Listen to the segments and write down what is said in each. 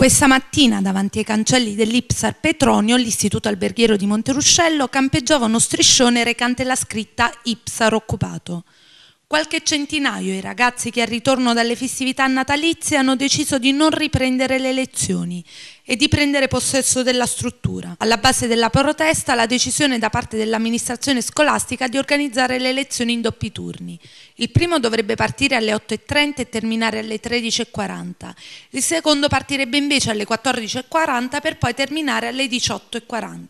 Questa mattina davanti ai cancelli dell'Ipsar Petronio, l'Istituto Alberghiero di Monteruscello, campeggiava uno striscione recante la scritta Ipsar occupato. Qualche centinaio i ragazzi che al ritorno dalle festività natalizie hanno deciso di non riprendere le lezioni e di prendere possesso della struttura. Alla base della protesta la decisione da parte dell'amministrazione scolastica di organizzare le lezioni in doppi turni. Il primo dovrebbe partire alle 8.30 e terminare alle 13.40, il secondo partirebbe invece alle 14.40 per poi terminare alle 18.40.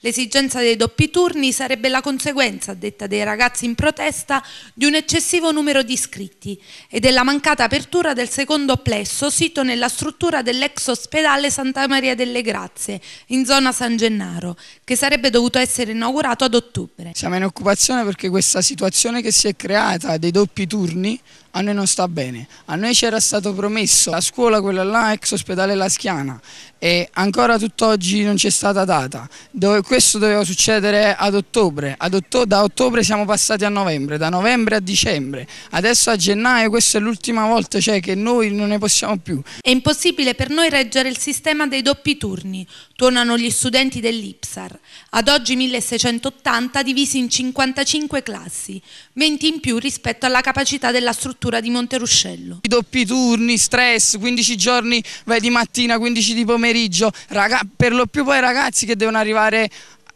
L'esigenza dei doppi turni sarebbe la conseguenza, detta dei ragazzi in protesta, di un eccessivo numero di iscritti e della mancata apertura del secondo plesso sito nella struttura dell'ex ospedale San Santa Maria delle Grazie, in zona San Gennaro, che sarebbe dovuto essere inaugurato ad ottobre. Siamo in occupazione perché questa situazione che si è creata dei doppi turni a noi non sta bene. A noi c'era stato promesso la scuola, quella là, ex ospedale La Schiana, e ancora tutt'oggi non c'è stata data. Dove, questo doveva succedere ad ottobre. Ad otto, da ottobre siamo passati a novembre, da novembre a dicembre. Adesso a gennaio questa è l'ultima volta cioè, che noi non ne possiamo più. È impossibile per noi reggere il sistema dei doppi turni. tuonano gli studenti dell'Ipsar. Ad oggi 1680 divisi in 55 classi, 20 in più rispetto alla capacità della struttura prefettura di Monteruscello. Doppi turni, stress, 15 giorni vai di mattina, 15 di pomeriggio, Raga per lo più poi ragazzi che devono arrivare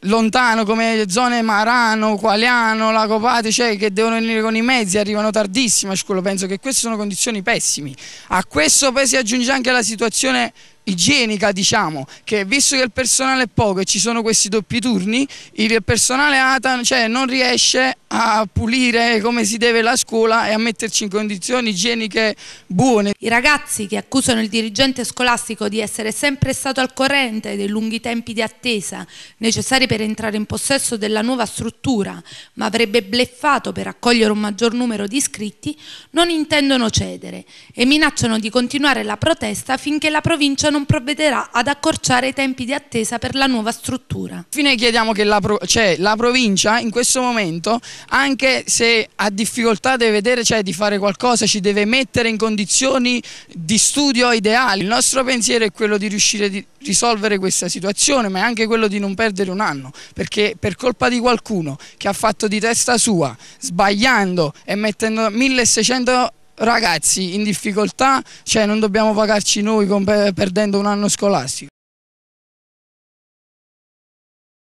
lontano come zone Marano, Qualiano, Lacopate, cioè che devono venire con i mezzi, arrivano tardissimo a scuola, penso che queste sono condizioni pessime. A questo poi si aggiunge anche la situazione igienica diciamo che visto che il personale è poco e ci sono questi doppi turni il personale ATA cioè, non riesce a pulire come si deve la scuola e a metterci in condizioni igieniche buone. I ragazzi che accusano il dirigente scolastico di essere sempre stato al corrente dei lunghi tempi di attesa necessari per entrare in possesso della nuova struttura ma avrebbe bleffato per accogliere un maggior numero di iscritti non intendono cedere e minacciano di continuare la protesta finché la provincia non provvederà ad accorciare i tempi di attesa per la nuova struttura. Infine chiediamo che la, cioè, la provincia in questo momento, anche se ha difficoltà di vedere, cioè di fare qualcosa, ci deve mettere in condizioni di studio ideali. Il nostro pensiero è quello di riuscire a risolvere questa situazione, ma è anche quello di non perdere un anno, perché per colpa di qualcuno che ha fatto di testa sua, sbagliando e mettendo 1600 ragazzi in difficoltà, cioè non dobbiamo pagarci noi perdendo un anno scolastico.